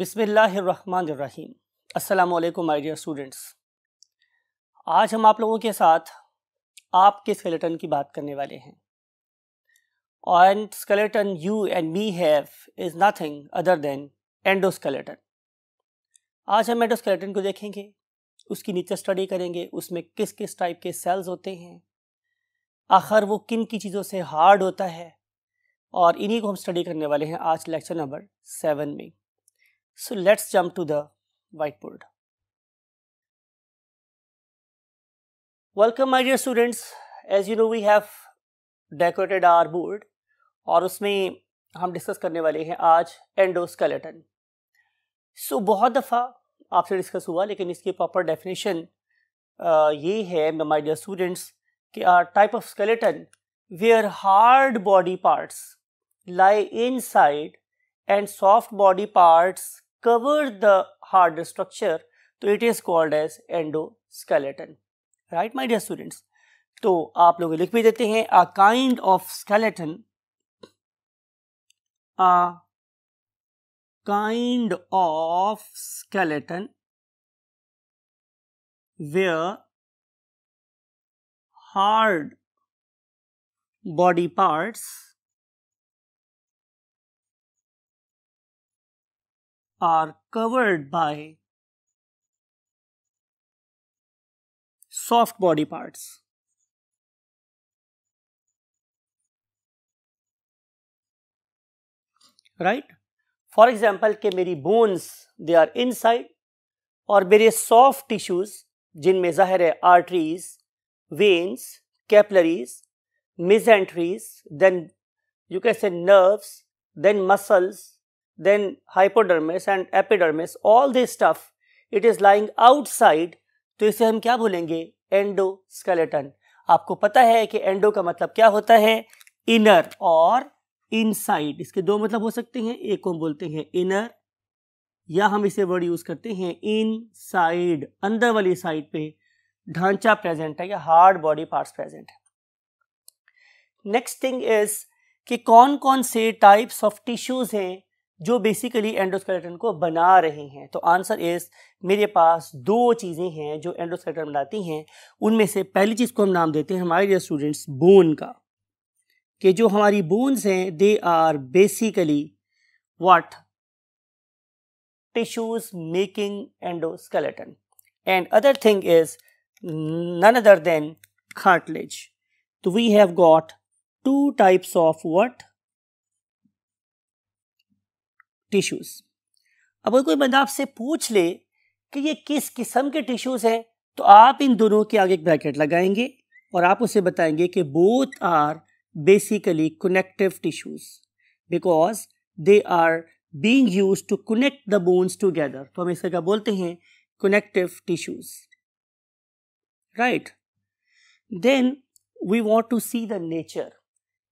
बिसमीम् अल्लाम my dear students आज हम आप लोगों के साथ आपके स्केलेटन की बात करने वाले हैं and skeleton you and me have is nothing other than endoskeleton आज हम एंडोस्केलेटन को देखेंगे उसकी नीचे स्टडी करेंगे उसमें किस किस टाइप के सेल्स होते हैं आखिर वो किन की चीज़ों से हार्ड होता है और इन्हीं को हम स्टडी करने वाले हैं आज लेक्चर नंबर सेवन में So let's jump to the whiteboard. Welcome my dear students. As you know we have decorated our board और उसमें हम डिस्कस करने वाले हैं आज एंडोस्केलेटन सो so, बहुत दफ़ा आपसे डिस्कस हुआ लेकिन इसकी प्रॉपर डेफिनेशन ये है माय डियर स्टूडेंट्स कि are type of skeleton where hard body parts lie inside and soft body parts cover the harder structure, तो it is called as endoskeleton right my dear students तो आप लोग लिख भी देते हैं a kind of skeleton a kind of skeleton where hard body parts are covered by soft body parts. Right? For example, के मेरी bones they are inside और मेरे soft tissues जिनमें ज़ाहिर है arteries, veins, capillaries, mesenteries, then you can say nerves, then muscles, then hypodermis and epidermis, all this stuff, it is lying outside, तो इसे हम क्या बोलेंगे एंडोस्केलेटन आपको पता है कि एंडो का मतलब क्या होता है इनर और इनसाइड इसके दो मतलब हो सकते हैं एक को हम बोलते हैं इनर या हम इसे वर्ड यूज करते हैं इनसाइड अंदर वाली साइड पे ढांचा प्रेजेंट है या हार्ड बॉडी पार्ट्स प्रेजेंट है नेक्स्ट थिंग इज कि कौन कौन से टाइप्स ऑफ टिश्यूज हैं जो बेसिकली एंडोस्केलेटन को बना रहे हैं तो आंसर इज़ मेरे पास दो चीज़ें हैं जो एंडोस्केलेटन बनाती हैं उनमें से पहली चीज़ को हम नाम देते हैं हमारे स्टूडेंट्स बोन का कि जो हमारी बोन्स हैं they are basically what tissues making endoskeleton and other thing is none other than cartilage तो we have got two types of what tissues अब अगर कोई बंदा आपसे पूछ ले कि ये किस किस्म के टिश्यूज़ हैं तो आप इन दोनों के आगे एक ब्रैकेट लगाएंगे और आप उसे बताएंगे कि both are basically connective tissues because they are being use to connect the bones together तो हम इसे क्या बोलते हैं connective tissues right then we want to see the nature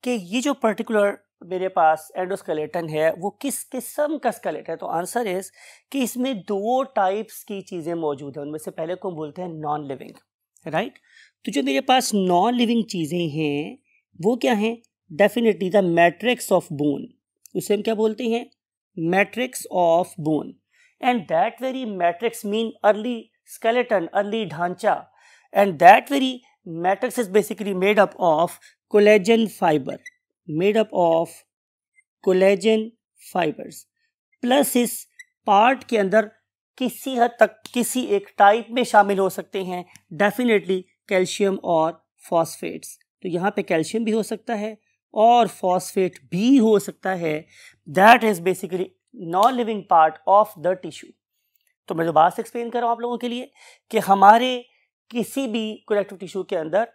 कि ये जो पर्टिकुलर मेरे पास एंडोस्केलेटन है वो किस किस्म का स्केलेटन है तो आंसर इज कि इसमें दो टाइप्स की चीज़ें मौजूद हैं उनमें से पहले को हम बोलते हैं नॉन लिविंग राइट तो जो मेरे पास नॉन लिविंग चीज़ें हैं वो क्या हैं definitely the matrix of bone उसे हम क्या बोलते हैं matrix of bone and that very matrix mean early skeleton early ढांचा and that very matrix is basically made up of collagen fiber made up of collagen fibers plus इस पार्ट के अंदर किसी हद तक किसी एक टाइप में शामिल हो सकते हैं डेफिनेटली कैल्शियम और फॉस्फेट्स तो यहाँ पर कैल्शियम भी हो सकता है और फॉस्फेट भी हो सकता है that is basically non living part of the tissue तो मैं दोबारा से एक्सप्लेन कर रहा हूँ आप लोगों के लिए कि हमारे किसी भी कलेक्टिव टिश्यू के अंदर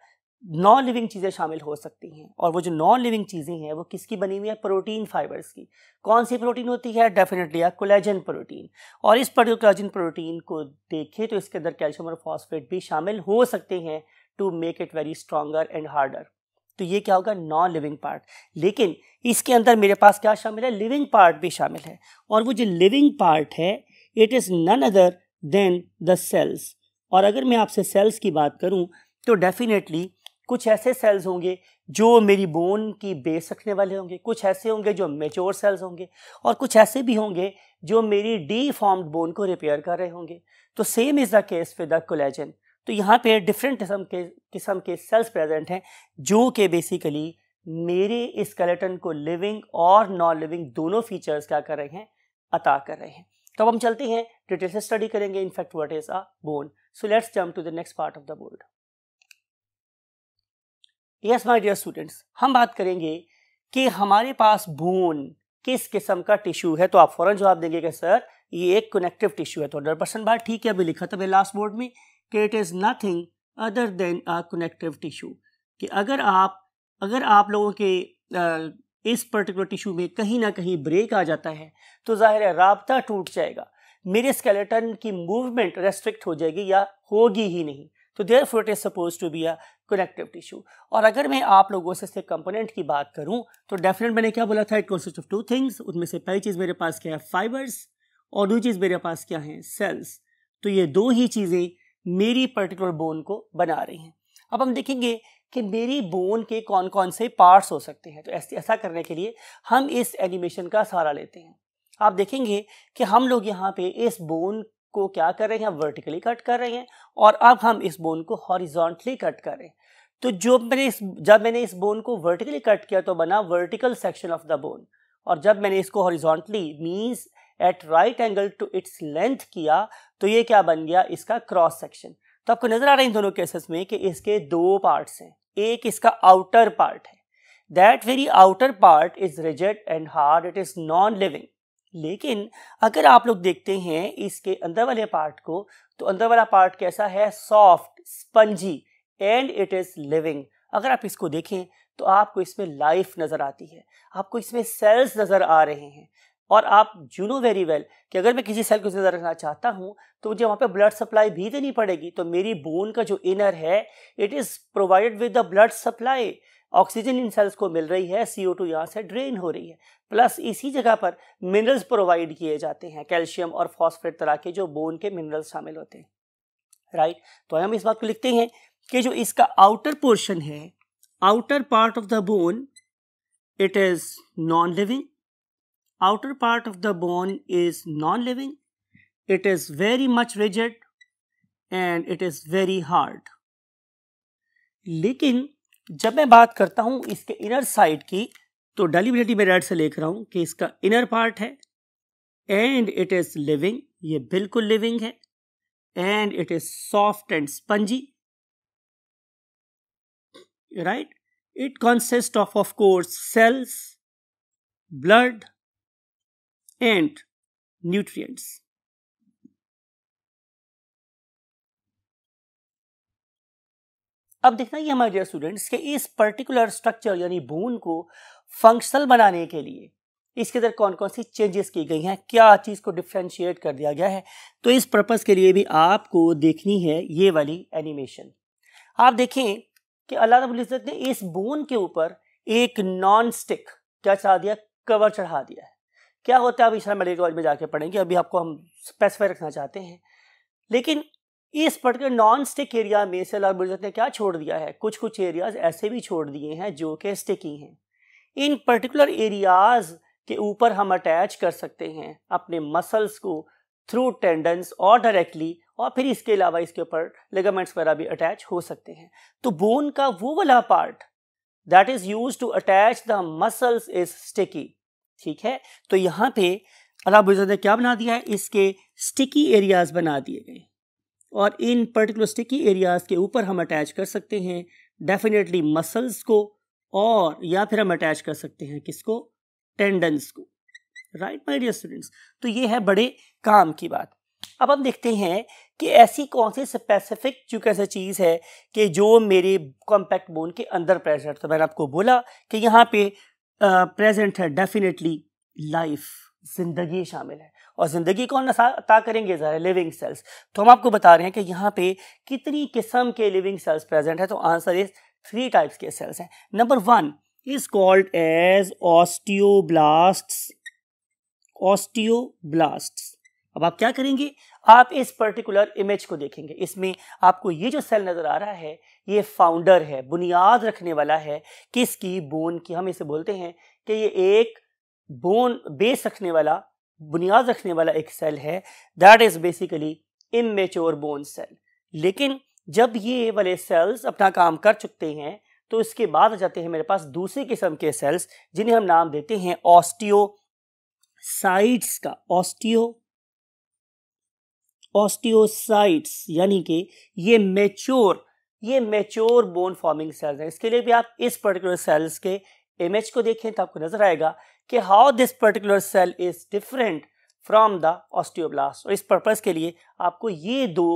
नॉन लिविंग चीज़ें शामिल हो सकती हैं और वो जो नॉन लिविंग चीज़ें हैं वो किसकी बनी हुई है प्रोटीन फाइबर्स की कौन सी प्रोटीन होती है डेफिनेटली या कोलेजन प्रोटीन और इस पर्टिकुलर कोलेजन प्रोटीन को देखें तो इसके अंदर कैल्शियम और फॉस्फेट भी शामिल हो सकते हैं to make it very stronger and harder तो ये क्या होगा नॉन लिविंग पार्ट लेकिन इसके अंदर मेरे पास क्या शामिल है लिविंग पार्ट भी शामिल है और वो जो लिविंग पार्ट है it is none other than the cells और अगर मैं आपसे सेल्स की बात करूँ तो डेफिनेटली कुछ ऐसे सेल्स होंगे जो मेरी बोन की बेस रखने वाले होंगे कुछ ऐसे होंगे जो मेच्योर सेल्स होंगे और कुछ ऐसे भी होंगे जो मेरी डी फॉर्म्ड बोन को रिपेयर कर रहे होंगे तो same is the case with the collagen तो यहाँ पे डिफरेंट किस्म के किस्म के सेल्स प्रेजेंट हैं जो कि बेसिकली मेरे स्केलेटन को लिविंग और नॉन लिविंग दोनों फीचर्स क्या कर रहे हैं अता कर रहे हैं तो अब हम चलते हैं डिटेल से स्टडी करेंगे in fact what is a bone so let's jump to the next part of the board yes my dear students हम बात करेंगे कि हमारे पास बोन किस किस्म का टिश्यू है तो आप फौरन जवाब देंगे कि सर ये एक कनेक्टिव टिश्यू है तो हंड्रेड परसेंट बात ठीक है अभी लिखा था मैंने लास्ट बोर्ड में कि it is nothing other than a connective tissue कि अगर आप अगर आप लोगों के इस पर्टिकुलर टिश्यू में कहीं ना कहीं ब्रेक आ जाता है तो ज़ाहिर है रबता टूट जाएगा मेरे स्केलेटन की मूवमेंट रेस्ट्रिक्ट हो जाएगी या होगी ही नहीं तो therefore it is suppose to be a connective tissue और अगर मैं आप लोगों से इसके कंपोनेंट की बात करूँ तो डेफिनेट मैंने क्या बोला था it consist of two things उनमें से पहली चीज़ मेरे पास क्या है फाइबर्स और दूसरी चीज़ मेरे पास क्या है सेल्स तो ये दो ही चीज़ें मेरी पर्टिकुलर बोन को बना रही हैं अब हम देखेंगे कि मेरी बोन के कौन कौन से पार्ट्स हो सकते हैं तो ऐसा करने के लिए हम इस एनिमेशन का सहारा लेते हैं आप देखेंगे कि हम लोग यहाँ पे इस बोन को क्या कर रहे हैं हम वर्टिकली कट कर रहे हैं और अब हम इस बोन को हॉरिजॉन्टली कट करें तो जो मैंने इस जब मैंने इस बोन को वर्टिकली कट किया तो बना vertical section of the bone और जब मैंने इसको horizontally means at right angle to its length किया तो ये क्या बन गया इसका क्रॉस सेक्शन तो आपको नजर आ रहा है इन दोनों केसेस में कि इसके दो पार्ट्स हैं एक इसका आउटर पार्ट है that very outer part is rigid and hard it is non living लेकिन अगर आप लोग देखते हैं इसके अंदर वाले पार्ट को तो अंदर वाला पार्ट कैसा है soft spongy and it is living अगर आप इसको देखें तो आपको इसमें लाइफ नज़र आती है आपको इसमें सेल्स नज़र आ रहे हैं और आप यू नो वेरी वेल कि अगर मैं किसी सेल को नजर रखना चाहता हूँ तो मुझे वहाँ पे ब्लड सप्लाई भी देनी पड़ेगी तो मेरी बोन का जो इनर है it is provided with the blood supply oxygen in cells को मिल रही है सी ओ टू यहाँ से ड्रेन हो रही है प्लस इसी जगह पर मिनरल्स प्रोवाइड किए जाते हैं कैल्शियम और फॉस्फेट तरह के जो बोन के मिनरल्स शामिल होते हैं राइट तो हम इस बात को लिखते हैं कि जो इसका आउटर पोर्शन है outer part of the bone it is non living outer part of the bone is non living it is very much rigid and it is very hard लेकिन जब मैं बात करता हूँ इसके इनर साइड की तो डेलीबिलिटी मैं रेड से लिख रहा हूँ कि इसका इनर पार्ट है एंड इट इज़ लिविंग ये बिल्कुल लिविंग है and it is soft and spongy right it consist of of course cells blood and nutrients अब देखना ये हमारे डियर स्टूडेंट्स के इस पर्टिकुलर स्ट्रक्चर यानी बोन को फंक्शनल बनाने के लिए इसके अंदर कौन कौन सी चेंजेस की गई हैं क्या चीज़ को डिफ्रेंशिएट कर दिया गया है तो इस पर्पज़ के लिए भी आपको देखनी है ये वाली एनिमेशन आप देखें कि अल्लाह रबुल्ज़त ने इस बोन के ऊपर एक नॉन स्टिक क्या चढ़ा दिया कवर चढ़ा दिया है क्या होता है आप इस मेडिकल कॉलेज में जाके पढ़ेंगे अभी आपको हम स्पेसिफाई रखना चाहते हैं लेकिन इस पर्टिकुलर नॉन स्टिक एरिया में से ऑर्बिटल्स ने क्या छोड़ दिया है कुछ कुछ एरियाज ऐसे भी छोड़ दिए हैं जो कि स्टिकी हैं इन पर्टिकुलर एरियाज के ऊपर हम अटैच कर सकते हैं अपने मसल्स को थ्रू टेंडेंस और डायरेक्टली और फिर इसके अलावा इसके ऊपर लिगामेंट्स वगैरह भी अटैच हो सकते हैं तो बोन का वो वाला part that is use to attach the muscles is sticky ठीक है तो यहाँ पे अलाब ने क्या बना दिया है इसके स्टिकी एरियाज बना दिए गए और इन पर्टिकुलर स्टिकी एरियाज़ के ऊपर हम अटैच कर सकते हैं डेफिनेटली मसल्स को और या फिर हम अटैच कर सकते हैं किसको टेंडन्स को राइट माय डियर स्टूडेंट्स तो ये है बड़े काम की बात अब हम देखते हैं कि ऐसी कौन सी स्पेसिफिक जो कैसे चीज़ है कि जो मेरे कॉम्पैक्ट बोन के अंदर प्रेजेंट तो मैंने आपको बोला कि यहाँ पे प्रेजेंट है डेफिनेटली लाइफ जिंदगी शामिल है और ज़िंदगी कौन अता करेंगे ज़ाहिर लिविंग सेल्स तो हम आपको बता रहे हैं कि यहाँ पे कितनी किस्म के लिविंग सेल्स प्रेजेंट है तो आंसर इज थ्री टाइप्स के सेल्स हैं number one is called as osteoblast osteoblast अब आप क्या करेंगे आप इस पर्टिकुलर इमेज को देखेंगे इसमें आपको ये जो सेल नज़र आ रहा है ये फाउंडर है बुनियाद रखने वाला है किसकी बोन की हम इसे बोलते हैं कि ये एक बोन बेस रखने वाला बुनियाद रखने वाला एक सेल है that is basically immature bone cell लेकिन जब ये वाले सेल्स अपना काम कर चुके हैं तो इसके बाद आ जाते हैं मेरे पास दूसरी किस्म के सेल्स जिन्हें हम नाम देते हैं ऑस्टियो साइट्स का ऑस्टियो ऑस्टियोसाइट्स यानी कि ये मेच्योर ये मेच्योर बोन फॉर्मिंग सेल्स हैं इसके लिए भी आप इस पर्टिकुलर सेल्स के इमेज को देखें तो आपको नजर आएगा कि how this particular cell is different from the osteoblast और इस पर्पज़ के लिए आपको ये दो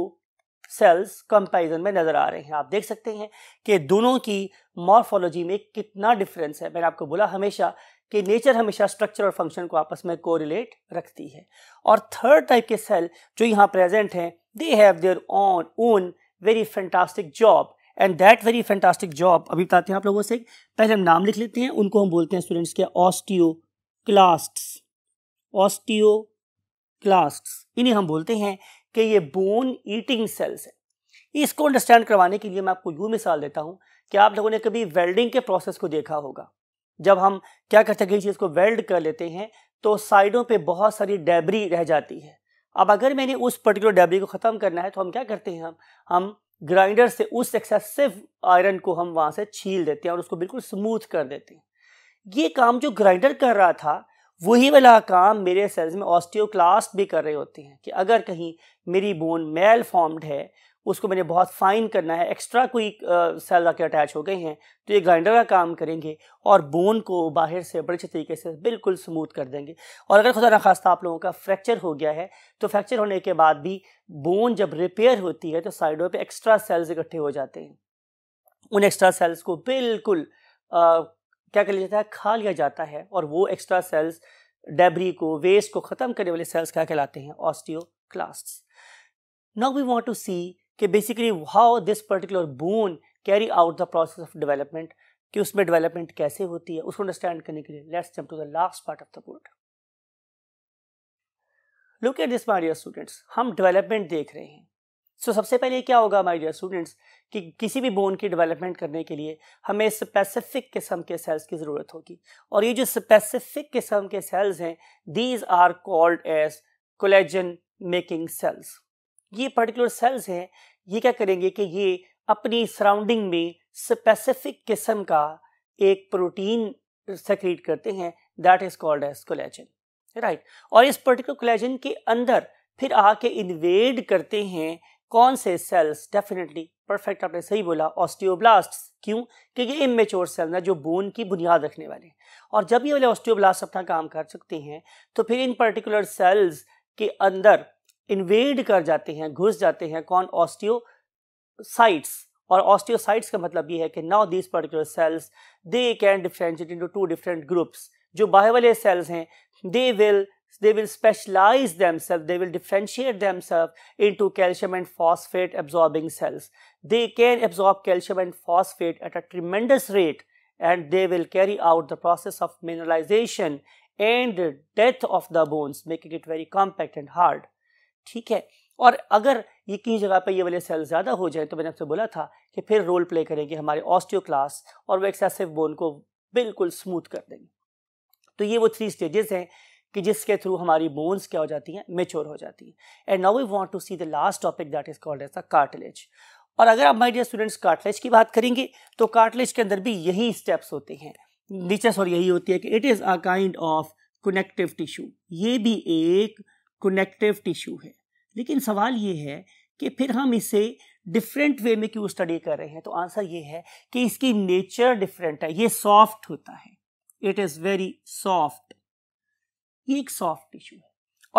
सेल्स कंपैरिजन में नज़र आ रहे हैं आप देख सकते हैं कि दोनों की मॉर्फोलॉजी में कितना डिफरेंस है मैंने आपको बोला हमेशा कि नेचर हमेशा स्ट्रक्चर और फंक्शन को आपस में कोरिलेट रखती है और थर्ड टाइप के सेल जो यहाँ प्रेजेंट हैं they have their on own very fantastic job and that very fantastic job अभी बताते हैं आप लोगों से पहले हम नाम लिख लेते हैं उनको हम बोलते हैं स्टूडेंट्स के ऑस्टियो क्लास्ट ऑस्टियो क्लास्ट इन्हें हम बोलते हैं कि ये बोन ईटिंग सेल्स है इसको अंडरस्टैंड करवाने के लिए मैं आपको यूँ मिसाल देता हूँ कि आप लोगों ने कभी वेल्डिंग के प्रोसेस को देखा होगा जब हम क्या करते हैं कि चीज़ को वेल्ड कर लेते हैं तो साइडों पे बहुत सारी डेबरी रह जाती है अब अगर मैंने उस पर्टिकुलर डेबरी को ख़त्म करना है तो हम क्या करते हैं हम हम ग्राइंडर से उस एक्सेसिव आयरन को हम वहाँ से छील देते हैं और उसको बिल्कुल स्मूथ कर देते हैं ये काम जो ग्राइंडर कर रहा था वही वाला काम मेरे सेल्स में ऑस्टियोक्लास्ट भी कर रहे होते हैं कि अगर कहीं मेरी बोन मेल फॉर्म्ड है उसको मैंने बहुत फाइन करना है एक्स्ट्रा कोई सेल आके अटैच हो गए हैं तो ये ग्राइंडर का काम करेंगे और बोन को बाहर से बड़े अच्छे तरीके से बिल्कुल स्मूथ कर देंगे और अगर खुदा नखास्ता आप लोगों का फ्रैक्चर हो गया है तो फ्रैक्चर होने के बाद भी बोन जब रिपेयर होती है तो साइडों पर एक्स्ट्रा सेल्स इकट्ठे हो जाते हैं उन एक्स्ट्रा सेल्स को बिल्कुल आ, क्या कर लिया जाता है खा लिया जाता है और वो एक्स्ट्रा सेल्स डेबरी को वेस्ट को ख़त्म करने वाले सेल्स क्या कहलाते हैं osteoclast now we want to see कि basically how this particular bone carry out the process of development कि उसमें डेवलपमेंट कैसे होती है उसको अंडरस्टैंड करने के लिए let's jump to the last part of the board look at this my dear students हम डेवलपमेंट देख रहे हैं सो so, सबसे पहले क्या होगा माय डियर स्टूडेंट्स कि किसी भी बोन की डेवलपमेंट करने के लिए हमें स्पेसिफिक किस्म के सेल्स की ज़रूरत होगी और ये जो स्पेसिफिक किस्म के सेल्स हैं these are called as collagen making cells ये पर्टिकुलर सेल्स हैं ये क्या करेंगे कि ये अपनी सराउंडिंग में स्पेसिफिक किस्म का एक प्रोटीन सेक्रेट करते हैं that is called as collagen right और इस पर्टिकुलर कोलेजन के अंदर फिर आके इन्वेड करते हैं कौन से सेल्स डेफिनेटली परफेक्ट आपने सही बोला ऑस्टियोब्लास्ट क्यों क्योंकि ये इमेच्योर सेल ना जो बोन की बुनियाद रखने वाले हैं और जब ये वाले ऑस्टियोब्लास्ट अपना काम कर सकते हैं तो फिर इन पर्टिकुलर सेल्स के अंदर इन्वेड कर जाते हैं घुस जाते हैं कौन ऑस्टियोसाइट्स और ऑस्टियोसाइट्स का मतलब ये है कि now these particular cells they can differentiate into two different groups जो बाहे वाले सेल्स हैं they will they will specialize themself they will differentiate themself into calcium and phosphate absorbing cells they can absorb calcium and phosphate at a tremendous rate and they will carry out the process of mineralization and death of the bones making it very compact and hard ठीक है और अगर ये कहीं जगह पर ये वाले सेल ज़्यादा हो जाए तो मैंने आपसे बोला था कि फिर रोल प्ले करेंगे हमारे ऑस्टियोक्लास और वो एक्सेसिव बोन को बिल्कुल स्मूथ कर देंगे तो ये वो थ्री स्टेजेस हैं कि जिसके थ्रू हमारी बोन्स क्या हो जाती हैं मेच्योर हो जाती हैं and now we want to see the last topic that is called as the cartilage और अगर आप माय डियर स्टूडेंट्स कार्टिलेज की बात करेंगे तो कार्टिलेज के अंदर भी यही स्टेप्स होते हैं नीचे और यही होती है कि it is a kind of connective tissue ये भी एक कनेक्टिव टिश्यू है लेकिन सवाल ये है कि फिर हम इसे डिफरेंट वे में क्यों स्टडी कर रहे हैं तो आंसर ये है कि इसकी नेचर डिफरेंट है ये सॉफ्ट होता है इट इज़ वेरी सॉफ्ट ये एक सॉफ्ट टिश्यू है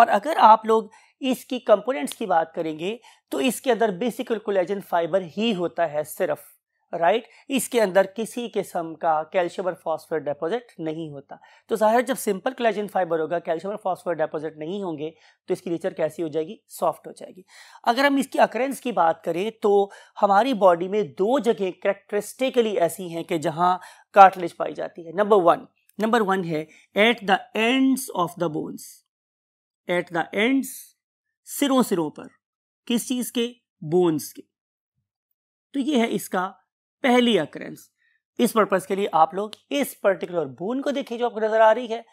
और अगर आप लोग इसकी कंपोनेंट्स की बात करेंगे तो इसके अंदर बेसिकल कोलेजन फाइबर ही होता है सिर्फ राइट right? इसके अंदर किसी किस्म का कैल्शियम और फॉस्फोर डेपोजिट नहीं होता तो जाहिर जब सिंपल क्लेजन फाइबर होगा कैल्शियम और फॉस्फोर डेपोजिट नहीं होंगे तो इसकी नेचर कैसी हो जाएगी सॉफ्ट हो जाएगी अगर हम इसकी अक्रेंस की बात करें तो हमारी बॉडी में दो जगह करेक्टरिस्टिकली ऐसी हैं कि जहाँ काटलेज पाई जाती है नंबर वन नंबर वन है at the ends of the bones at the ends सिरों सिरों पर किस चीज़ के बोन्स के तो ये है इसका पहली अक्रेंस इस पर्पज के लिए आप लोग इस पर्टिकुलर बोन को देखिए जो आपको नजर आ रही है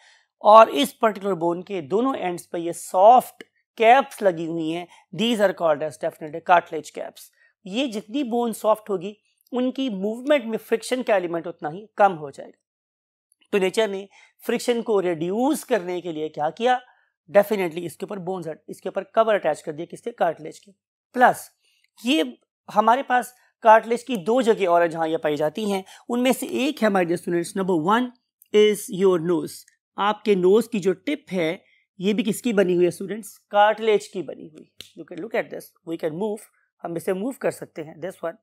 और इस पर्टिकुलर बोन के दोनों एंड्स पर ये सॉफ्ट कैप्स लगी हुई हैं these are called as definitely cartilage caps ये जितनी बोन सॉफ्ट होगी उनकी मूवमेंट में फ्रिक्शन का एलिमेंट उतना ही कम हो जाएगा तो नेचर ने फ्रिक्शन को रिड्यूस करने के लिए क्या किया डेफिनेटली इसके ऊपर बोन्स इसके ऊपर कवर अटैच कर दिया किसके कार्टलेज के प्लस ये हमारे पास कार्टिलेज की दो जगह और जहाँ यह पाई जाती हैं उनमें से एक है हमारे students number one is your nose आपके नोज की जो टिप है ये भी किसकी बनी हुई है स्टूडेंट्स कार्टिलेज की बनी हुई you can look at this we can move हम इसे मूव कर सकते हैं this one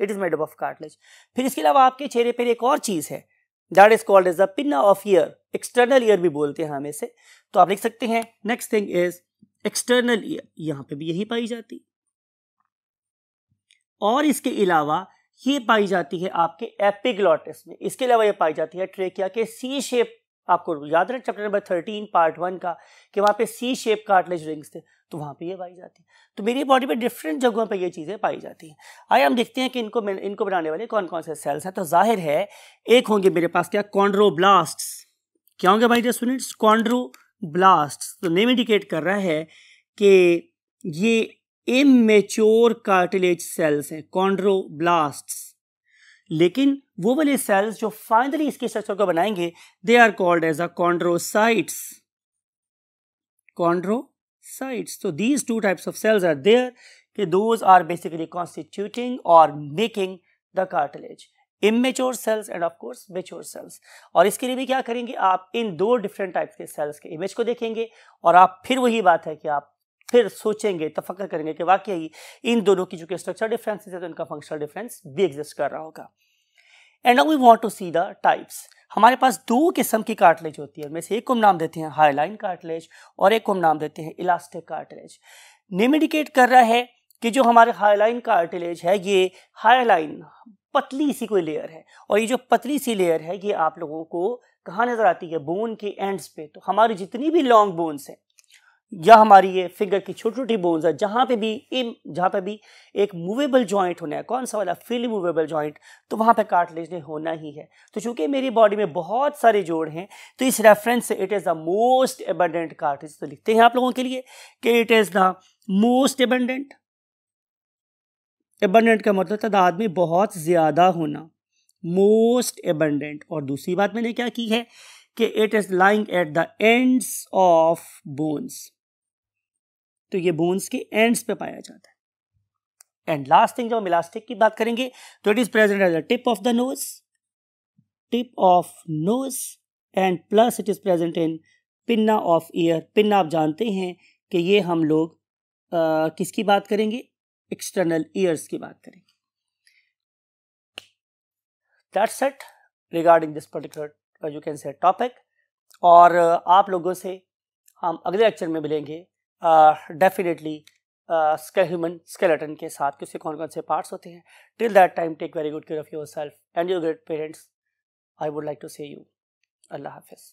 it is made of cartilage फिर इसके अलावा आपके चेहरे पर एक और चीज़ है that is called as the pinna of ear external ear भी बोलते हैं हम इसे तो आप लिख सकते हैं next thing is external ear यहाँ पे भी यही पाई जाती और इसके अलावा ये पाई जाती है आपके एपिग्लॉटिस में इसके अलावा ये पाई जाती है ट्रेकिया के सी शेप आपको याद रहे chapter number thirteen part one का कि वहाँ पे सी शेप कार्टलेज रिंग्स थे तो वहाँ पे ये पाई जाती है तो मेरी बॉडी में डिफरेंट जगहों पे ये चीज़ें पाई जाती हैं आइए हम देखते हैं कि इनको इनको बनाने वाले कौन कौन से सेल्स हैं तो जाहिर है एक होंगे मेरे पास क्या ब्लास्ट क्या होंगे भाई डियर स्टूडेंट्स ब्लास्ट तो नेम इंडिकेट कर रहा है कि ये इमेच्योर कार्टिलेज सेल्स हैं कॉन्ड्रोब्लास्ट्स लेकिन वो वाले सेल्स जो फाइनली इसके स्ट्रक्चर को बनाएंगे they are called as a chondrocytes chondrocytes तो these two types of cells are there कि दोज आर बेसिकली कॉन्स्टिट्यूटिंग और making the cartilage immature cells and of course mature cells और इसके लिए भी क्या करेंगे आप इन दो डिफरेंट टाइप्स के सेल्स के इमेज को देखेंगे और आप फिर वही बात है कि आप फिर सोचेंगे तफक्र तो करेंगे कि वाकई इन दोनों की कि स्ट्रक्चर डिफरेंस है तो इनका फंक्शनल डिफरेंस भी एग्जिस्ट कर रहा होगा and we want to see the types हमारे पास दो किस्म की कार्टलेज होती है उनमें से एक को हम नाम देते हैं हाईलाइन कार्टलेज और एक को हम नाम देते हैं इलास्टिक कार्टलेज नेम इंडिकेट कर रहा है कि जो हमारे हाईलाइन कार्टलेज है ये हाईलाइन पतली सी कोई लेयर है और ये जो पतली सी लेयर है ये आप लोगों को कहाँ नज़र आती है बोन के एंड्स पे तो हमारी जितनी भी लॉन्ग बोन्स हैं या हमारी ये फिंगर की छोटी छोटी बोन्स है जहाँ पे भी इन जहाँ पे भी एक मूवेबल जॉइंट होना है कौन सा वाला फ्रीली मूवेबल जॉइंट तो वहाँ पे कार्टिलेज ने होना ही है तो चूंकि मेरी बॉडी में बहुत सारे जोड़ हैं तो इस रेफरेंस से it is the most abundant cartilage तो लिखते हैं आप लोगों के लिए कि it is the most abundant abundant का मतलब तादाद में बहुत ज़्यादा होना मोस्ट एबंडेंट और दूसरी बात मैंने क्या की है कि it is lying at the ends of bones तो ये बोन्स के एंड्स पे पाया जाता है एंड लास्ट थिंग जब हम इलास्टिक की बात करेंगे तो it is present as the tip of the nose tip of nose and plus it is present in pinna of ear pinna आप जानते हैं कि ये हम लोग किसकी बात करेंगे एक्सटर्नल ईयर्स की बात करेंगे that's it regarding this particular you can say topic और आप लोगों से हम अगले लेक्चर में मिलेंगे डेफिनेटली ह्यूमन स्केलेटन के साथ कि कौन कौन से पार्ट्स होते हैं till that time take very good care of your self and your great parents I would like to say you अल्लाह हाफिज़